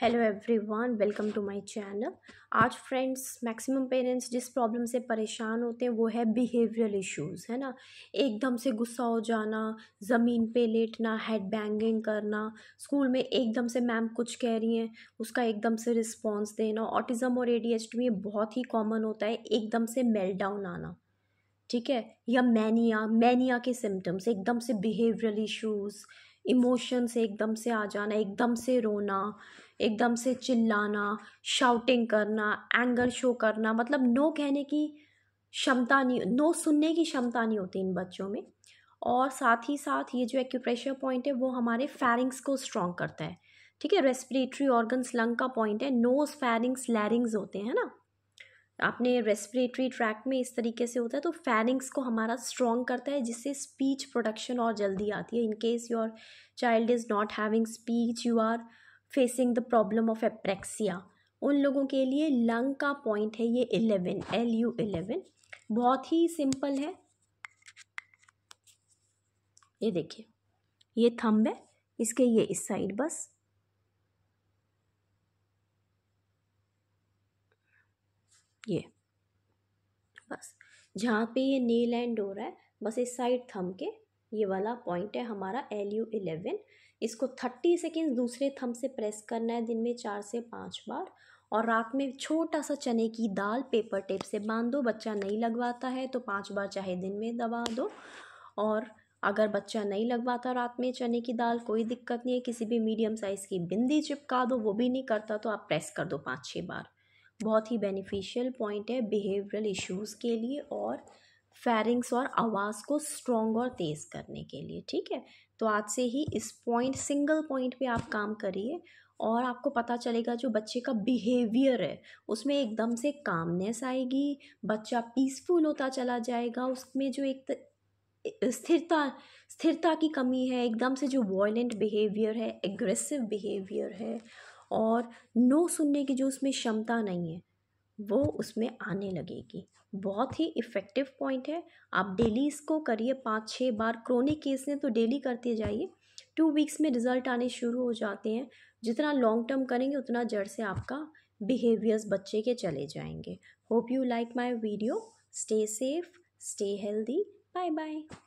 hello everyone welcome to my channel आज friends maximum parents जिस problem से परेशान होते हैं वो है बिहेवियरल इश्यूज है ना एकदम से गुस्सा हो जाना ज़मीन पे लेटना हेड बैंगिंग करना स्कूल में एकदम से मैम कुछ कह रही हैं उसका एकदम से रिस्पांस देना ऑटिज़म और ए में बहुत ही कॉमन होता है एकदम से मेल्टाउन आना ठीक है या मैनिया मैनिया के सिम्टम्स एकदम से बिहेवियरल इशूज़ इमोशन से एकदम से आ जाना एकदम से रोना एकदम से चिल्लाना शाउटिंग करना एंगर शो करना मतलब नो कहने की क्षमता नहीं नो सुनने की क्षमता नहीं होती इन बच्चों में और साथ ही साथ ये जो एक्यूप्रेशर पॉइंट है वो हमारे फैरिंग्स को स्ट्रॉन्ग करता है ठीक है रेस्पिरेटरी ऑर्गन्स लंग का पॉइंट है नोज फैरिंग्स लैरिंग्स होते हैं ना अपने रेस्पिरेटरी ट्रैक में इस तरीके से होता है तो फैनिंग्स को हमारा स्ट्रॉन्ग करता है जिससे स्पीच प्रोडक्शन और जल्दी आती है in case your child is not having speech you are facing the problem of apraxia उन लोगों के लिए लंग का पॉइंट है ये इलेवन एल यू इलेवन बहुत ही सिंपल है ये देखिए ये थंब है इसके ये इस साइड बस ये बस जहाँ पे ये नी लैंड हो रहा है बस इस साइड थम के ये वाला पॉइंट है हमारा एल यू इलेवन इसको थर्टी सेकेंड दूसरे थम से प्रेस करना है दिन में चार से पाँच बार और रात में छोटा सा चने की दाल पेपर टेप से बांध दो बच्चा नहीं लगवाता है तो पाँच बार चाहे दिन में दबा दो और अगर बच्चा नहीं लगवाता रात में चने की दाल कोई दिक्कत नहीं है किसी भी मीडियम साइज़ की बिंदी चिपका दो वो भी नहीं करता तो आप प्रेस कर दो पाँच छः बार बहुत ही बेनिफिशियल पॉइंट है बिहेवियरल इश्यूज के लिए और फेरिंग्स और आवाज़ को स्ट्रॉन्ग और तेज़ करने के लिए ठीक है तो आज से ही इस पॉइंट सिंगल पॉइंट पे आप काम करिए और आपको पता चलेगा जो बच्चे का बिहेवियर है उसमें एकदम से कामनेस आएगी बच्चा पीसफुल होता चला जाएगा उसमें जो एक स्थिरता स्थिरता की कमी है एकदम से जो वॉयलेंट बिहेवियर है एग्रेसिव बिहेवियर है और नो सुनने की जो उसमें क्षमता नहीं है वो उसमें आने लगेगी बहुत ही इफ़ेक्टिव पॉइंट है आप डेली इसको करिए पाँच छः बार क्रोनिक केस ने तो डेली करते जाइए टू वीक्स में रिज़ल्ट आने शुरू हो जाते हैं जितना लॉन्ग टर्म करेंगे उतना जड़ से आपका बिहेवियर्स बच्चे के चले जाएंगे hope you like my video stay safe stay healthy bye bye